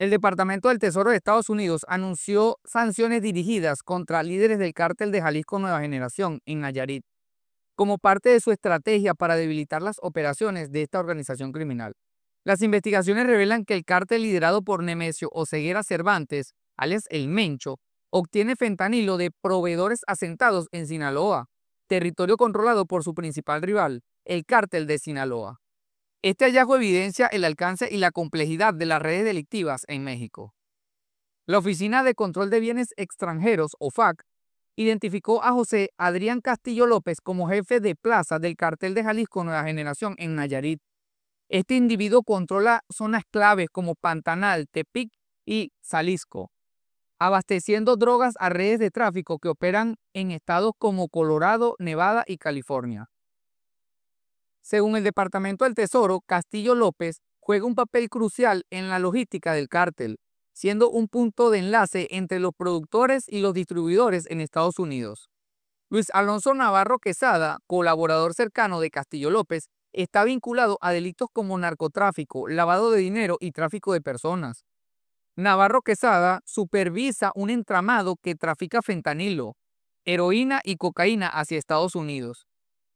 El Departamento del Tesoro de Estados Unidos anunció sanciones dirigidas contra líderes del cártel de Jalisco Nueva Generación en Nayarit, como parte de su estrategia para debilitar las operaciones de esta organización criminal. Las investigaciones revelan que el cártel liderado por Nemesio Oseguera Cervantes, alias El Mencho, obtiene fentanilo de proveedores asentados en Sinaloa, territorio controlado por su principal rival, el cártel de Sinaloa. Este hallazgo evidencia el alcance y la complejidad de las redes delictivas en México. La Oficina de Control de Bienes Extranjeros, OFAC, identificó a José Adrián Castillo López como jefe de plaza del cartel de Jalisco Nueva Generación en Nayarit. Este individuo controla zonas claves como Pantanal, Tepic y Salisco, abasteciendo drogas a redes de tráfico que operan en estados como Colorado, Nevada y California. Según el Departamento del Tesoro, Castillo López juega un papel crucial en la logística del cártel, siendo un punto de enlace entre los productores y los distribuidores en Estados Unidos. Luis Alonso Navarro Quesada, colaborador cercano de Castillo López, está vinculado a delitos como narcotráfico, lavado de dinero y tráfico de personas. Navarro Quesada supervisa un entramado que trafica fentanilo, heroína y cocaína hacia Estados Unidos.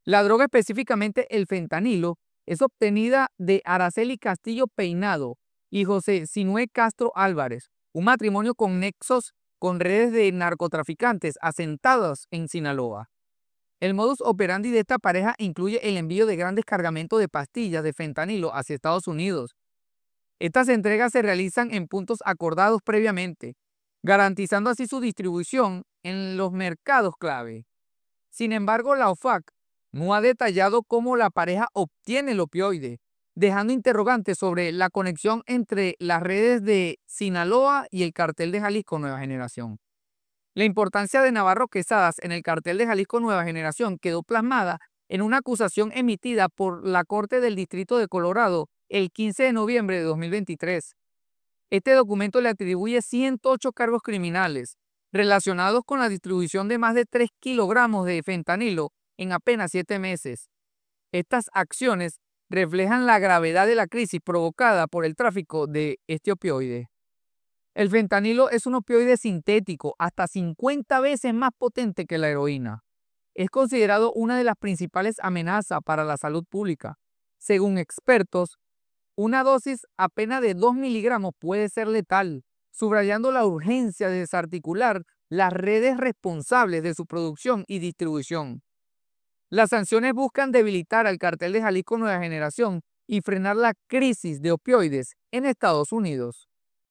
La droga, específicamente el fentanilo, es obtenida de Araceli Castillo Peinado y José Sinué Castro Álvarez, un matrimonio con nexos con redes de narcotraficantes asentadas en Sinaloa. El modus operandi de esta pareja incluye el envío de grandes cargamentos de pastillas de fentanilo hacia Estados Unidos. Estas entregas se realizan en puntos acordados previamente, garantizando así su distribución en los mercados clave. Sin embargo, la OFAC no ha detallado cómo la pareja obtiene el opioide, dejando interrogantes sobre la conexión entre las redes de Sinaloa y el cartel de Jalisco Nueva Generación. La importancia de Navarro Quesadas en el cartel de Jalisco Nueva Generación quedó plasmada en una acusación emitida por la Corte del Distrito de Colorado el 15 de noviembre de 2023. Este documento le atribuye 108 cargos criminales relacionados con la distribución de más de 3 kilogramos de fentanilo en apenas siete meses. Estas acciones reflejan la gravedad de la crisis provocada por el tráfico de este opioide. El fentanilo es un opioide sintético hasta 50 veces más potente que la heroína. Es considerado una de las principales amenazas para la salud pública. Según expertos, una dosis apenas de 2 miligramos puede ser letal, subrayando la urgencia de desarticular las redes responsables de su producción y distribución. Las sanciones buscan debilitar al cartel de Jalisco Nueva Generación y frenar la crisis de opioides en Estados Unidos.